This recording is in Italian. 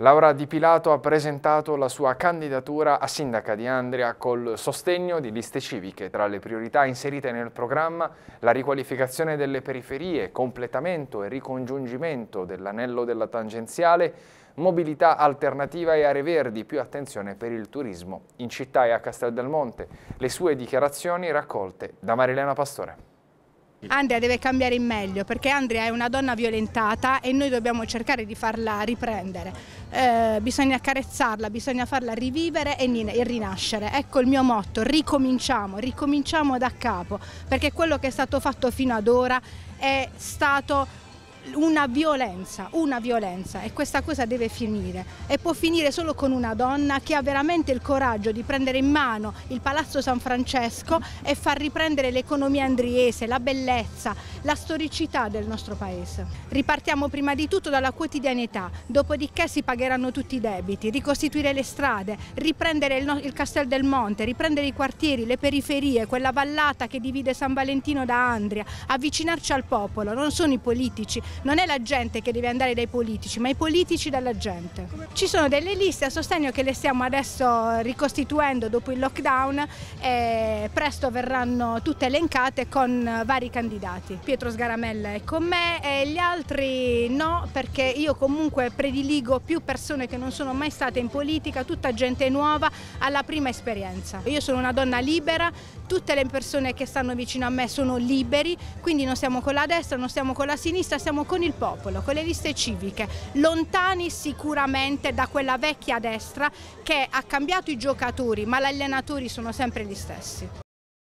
Laura Di Pilato ha presentato la sua candidatura a sindaca di Andria col sostegno di liste civiche. Tra le priorità inserite nel programma la riqualificazione delle periferie, completamento e ricongiungimento dell'anello della tangenziale, mobilità alternativa e aree verdi, più attenzione per il turismo in città e a Castel del Monte. Le sue dichiarazioni raccolte da Marilena Pastore. Andrea deve cambiare in meglio perché Andrea è una donna violentata e noi dobbiamo cercare di farla riprendere. Eh, bisogna accarezzarla, bisogna farla rivivere e, e rinascere. Ecco il mio motto, ricominciamo, ricominciamo da capo perché quello che è stato fatto fino ad ora è stato una violenza, una violenza e questa cosa deve finire e può finire solo con una donna che ha veramente il coraggio di prendere in mano il Palazzo San Francesco e far riprendere l'economia andriese, la bellezza, la storicità del nostro paese. Ripartiamo prima di tutto dalla quotidianità, dopodiché si pagheranno tutti i debiti, ricostituire le strade, riprendere il, no il Castel del Monte, riprendere i quartieri, le periferie, quella vallata che divide San Valentino da Andria, avvicinarci al popolo, non sono i politici, non è la gente che deve andare dai politici, ma i politici dalla gente. Ci sono delle liste a sostegno che le stiamo adesso ricostituendo dopo il lockdown e presto verranno tutte elencate con vari candidati. Pietro Sgaramella è con me e gli altri no perché io comunque prediligo più persone che non sono mai state in politica, tutta gente nuova alla prima esperienza. Io sono una donna libera, tutte le persone che stanno vicino a me sono liberi, quindi non siamo con la destra, non siamo con la sinistra, siamo con il popolo, con le liste civiche, lontani sicuramente da quella vecchia destra che ha cambiato i giocatori, ma gli allenatori sono sempre gli stessi.